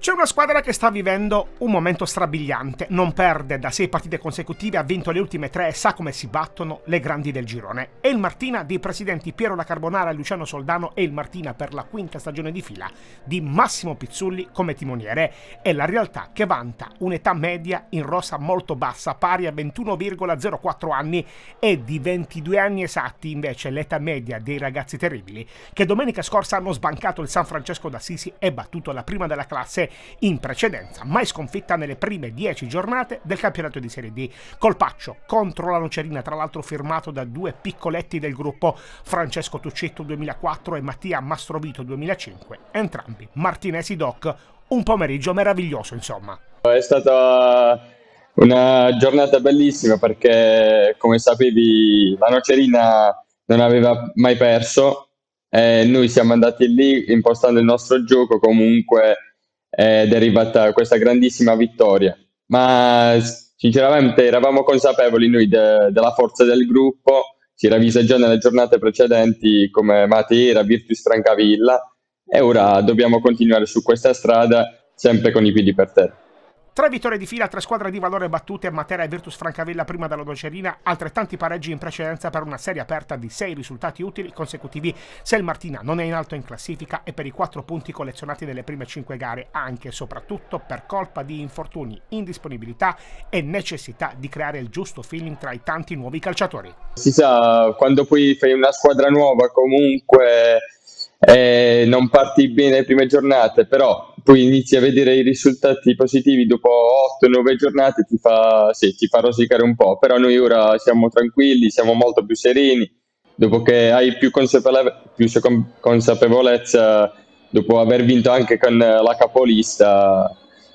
C'è una squadra che sta vivendo un momento strabiliante, non perde da sei partite consecutive, ha vinto le ultime tre e sa come si battono le grandi del girone. E il Martina dei presidenti Piero La Carbonara e Luciano Soldano e il Martina per la quinta stagione di fila di Massimo Pizzulli come timoniere. È la realtà che vanta un'età media in rosa molto bassa, pari a 21,04 anni e di 22 anni esatti invece l'età media dei ragazzi terribili, che domenica scorsa hanno sbancato il San Francesco d'Assisi e battuto la prima della classe in precedenza, mai sconfitta nelle prime 10 giornate del campionato di Serie D. Colpaccio contro la Nocerina, tra l'altro firmato da due piccoletti del gruppo Francesco Tuccetto 2004 e Mattia Mastrovito 2005, entrambi martinesi doc. Un pomeriggio meraviglioso, insomma. È stata una giornata bellissima perché, come sapevi, la Nocerina non aveva mai perso. Eh, noi siamo andati lì impostando il nostro gioco comunque ed è arrivata questa grandissima vittoria. Ma sinceramente eravamo consapevoli noi de- della forza del gruppo, si era vista già nelle giornate precedenti come Matera, Virtus Francavilla e ora dobbiamo continuare su questa strada sempre con i piedi per terra. Tre vittorie di fila, tre squadre di valore battute, Matera e Virtus Francavilla prima dalla Docerina, altrettanti pareggi in precedenza per una serie aperta di sei risultati utili consecutivi. Se il Martina non è in alto in classifica e per i quattro punti collezionati nelle prime cinque gare, anche e soprattutto per colpa di infortuni, indisponibilità e necessità di creare il giusto feeling tra i tanti nuovi calciatori. Si sa, quando poi fai una squadra nuova comunque eh, non parti bene le prime giornate, però poi inizi a vedere i risultati positivi dopo 8-9 giornate, ti fa, sì, ti fa rosicare un po', però noi ora siamo tranquilli, siamo molto più sereni, dopo che hai più, consapevole- più consapevolezza, dopo aver vinto anche con la capolista,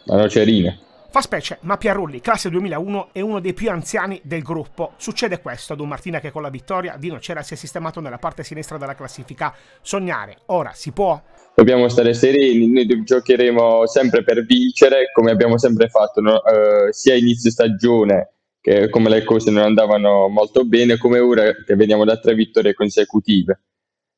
la Nocerina. Fa specie, ma Pierrulli, classe 2001, è uno dei più anziani del gruppo. Succede questo ad un Martina che con la vittoria di Nocera si è sistemato nella parte sinistra della classifica. Sognare, ora si può? Dobbiamo stare sereni, noi giocheremo sempre per vincere, come abbiamo sempre fatto, no? eh, sia inizio stagione, che come le cose non andavano molto bene, come ora che veniamo da tre vittorie consecutive.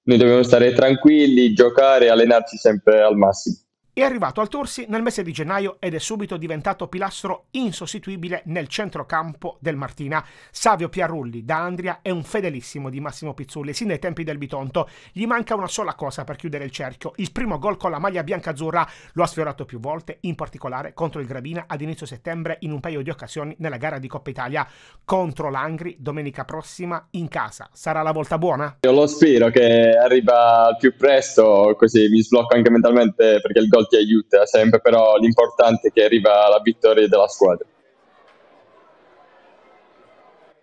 Noi dobbiamo stare tranquilli, giocare e allenarci sempre al massimo. È arrivato al Torsi nel mese di gennaio ed è subito diventato pilastro insostituibile nel centrocampo del Martina. Savio Piarulli da Andria è un fedelissimo di Massimo Pizzulli sin dai tempi del Bitonto. Gli manca una sola cosa per chiudere il cerchio. Il primo gol con la maglia bianca-azzurra lo ha sfiorato più volte, in particolare contro il Gravina ad inizio settembre in un paio di occasioni nella gara di Coppa Italia contro l'Angri domenica prossima in casa. Sarà la volta buona? Io lo spero che arriva più presto così mi sblocco anche mentalmente perché il gol ti aiuta sempre, però l'importante è che arriva la vittoria della squadra.